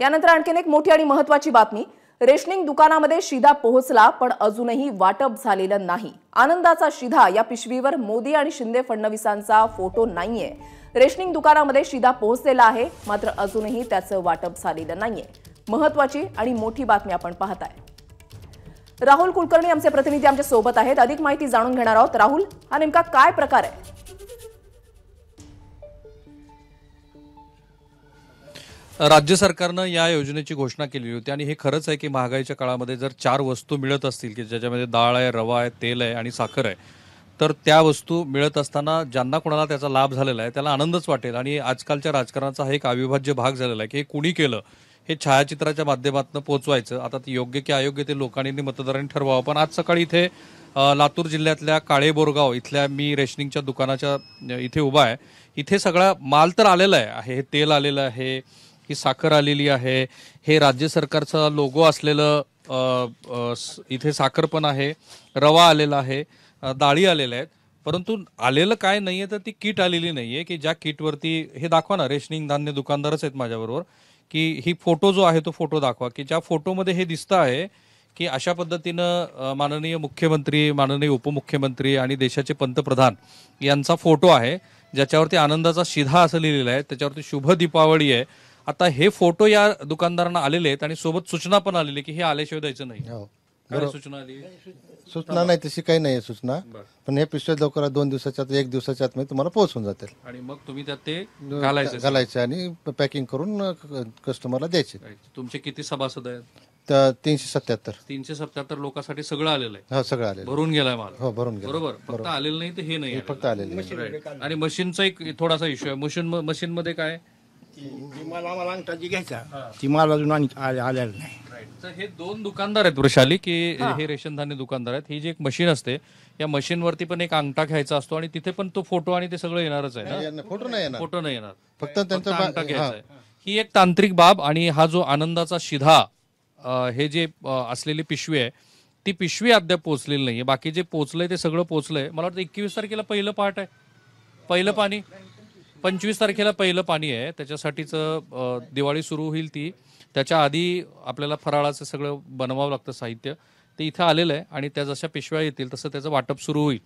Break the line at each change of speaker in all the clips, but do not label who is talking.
यानंतर आणखीन एक मोठी आणि महत्वाची बातमी रेशनिंग दुकानामध्ये शिधा पोहोचला पण अजूनही वाटप झालेलं नाही आनंदाचा शिधा या पिशवीवर मोदी आणि शिंदे फडणवीसांचा फोटो नाहीये रेशनिंग दुकानामध्ये शिधा पोहोचलेला आहे मात्र अजूनही त्याचं वाटप झालेलं नाहीये महत्वाची आणि मोठी बातमी आपण पाहत आहे राहुल कुलकर्णी आमचे प्रतिनिधी आमच्या सोबत आहेत अधिक माहिती जाणून घेणार आहोत राहुल हा नेमका काय प्रकार आहे
राज्य सरकारनं या योजनेची घोषणा केली होती आणि हे खरंच आहे की महागाईच्या काळामध्ये जर चार वस्तू मिळत असतील की ज्याच्यामध्ये डाळ आहे रवा आहे तेल आहे आणि साखर आहे तर त्या वस्तू मिळत असताना ज्यांना कोणाला त्याचा लाभ झालेला आहे त्याला आनंदच वाटेल आणि आजकालच्या राजकारणाचा हा एक अविभाज्य भाग झालेला आहे की हे कुणी केलं हे छायाचित्राच्या माध्यमातून पोचवायचं आता ते योग्य की अयोग्य ते लोकांनी मतदारांनी ठरवावं पण आज सकाळी इथे लातूर जिल्ह्यातल्या काळेबोरगाव इथल्या मी रेशनिंगच्या दुकानाच्या इथे उभा आहे इथे सगळा माल तर आलेला आहे हे तेल आलेलं आहे ही साखर आलेली आहे हे राज्य सरकारचा लोगो असलेलं इथे साखर पण आहे रवा आलेला आहे डाळी आलेल्या आहेत परंतु आलेलं काय नाही आहे तर ती किट आलेली नाही आहे की ज्या किटवरती हे दाखवा ना रेशनिंग धान्य दुकानदारच आहेत माझ्याबरोबर की ही फोटो जो आहे तो फोटो दाखवा की ज्या फोटोमध्ये हे दिसतं आहे की अशा पद्धतीनं माननीय मुख्यमंत्री माननीय उपमुख्यमंत्री आणि देशाचे पंतप्रधान यांचा फोटो आहे ज्याच्यावरती आनंदाचा शिधा असं लिहिलेला आहे त्याच्यावरती शुभ दीपावळी आहे आता हे फोटो या दुकानदारांना आलेले आहेत आणि सोबत सूचना पण आलेली की हे आल्याशिवाय द्यायचं नाही हो बरोबर सूचना आली सूचना नाही तशी काही नाही सूचना पण हे पिशव्या लवकर दोन दिवसाच्या आत, एक दिवसाच्या आत म्हणजे तुम्हाला पोहोचून जातील आणि मग तुम्ही त्यात ते घालायचं घालायचं आणि पॅकिंग करून कस्टमरला द्यायचे तुमचे किती सभासद आहेत तीनशे सत्याहत्तर तीनशे सत्याहत्तर लोकांसाठी सगळं आलेलं आहे हा हो, सगळं आलेलं भरून गेलाय माल हो भरून गेला बरोबर फक्त आलेलं नाही तर हे नाही फक्त आलेलं आणि मशीनचा एक थोडासा इश्यू आहे मशीन मशीन मध्ये काय हे दोन दुकानदार आहेत वृषाली की हे रेशन धान्य दुकानदार आहेत ही जी एक मशीन असते या मशीनवरती पण एक अंगठा घ्यायचा असतो आणि तिथे पण तो फोटो आणि ते सगळं येणारच आहे फोटो नाही येणार फोटो नाही येणार फक्त त्यांचा अंगठा घ्यायचा ही एक तांत्रिक बाब आणि हा जो आनंदाचा शिधा हे जे असलेली पिशवी आहे ती पिशवी अद्याप पोहोचलेली नाही बाकी जे पोचलंय ते सगळं पोचलंय मला वाटतं एकवीस तारखेला पहिलं पार्ट आहे पहिलं पाणी पंचवीस तारखेला पहिलं पाणी आहे त्याच्यासाठीच दिवाळी सुरू होईल ती त्याच्या आधी आपल्याला फराळाचं सगळं बनवावं लागतं साहित्य ते इथं आलेलं आहे आणि त्या जशा पिशव्या येतील तसं त्याचं वाटप सुरू होईल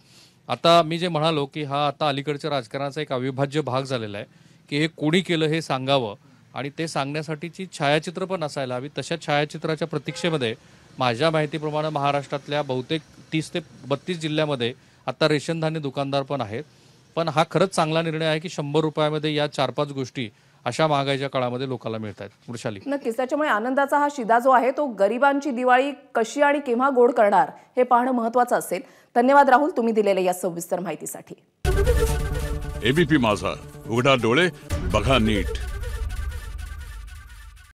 आता मी जे म्हणालो की हा आता अलीकडच्या राजकारणाचा एक अविभाज्य भाग झालेला आहे की हे कोणी केलं हे सांगावं आणि ते सांगण्यासाठीची छायाचित्र पण असायला हवी तशा छायाचित्राच्या प्रतीक्षेमध्ये माझ्या माहितीप्रमाणे महाराष्ट्रातल्या बहुतेक तीस ते बत्तीस जिल्ह्यामध्ये आता रेशनधान्य दुकानदार पण आहेत पण हा खरंच चांगला निर्णय आहे की शंभर रुपयामध्ये या चार पाच गोष्टी अशा महागाईच्या काळामध्ये लोकांना मिळत आहेत वृषाली
नक्कीच त्याच्यामुळे आनंदाचा हा शिदा जो आहे तो गरिबांची दिवाळी कशी आणि केव्हा गोड करणार हे पाहणं महत्वाचं असेल धन्यवाद राहुल तुम्ही दिलेल्या या सविस्तर माहितीसाठी
एबीपी माझा उघडा डोळे बघा नीट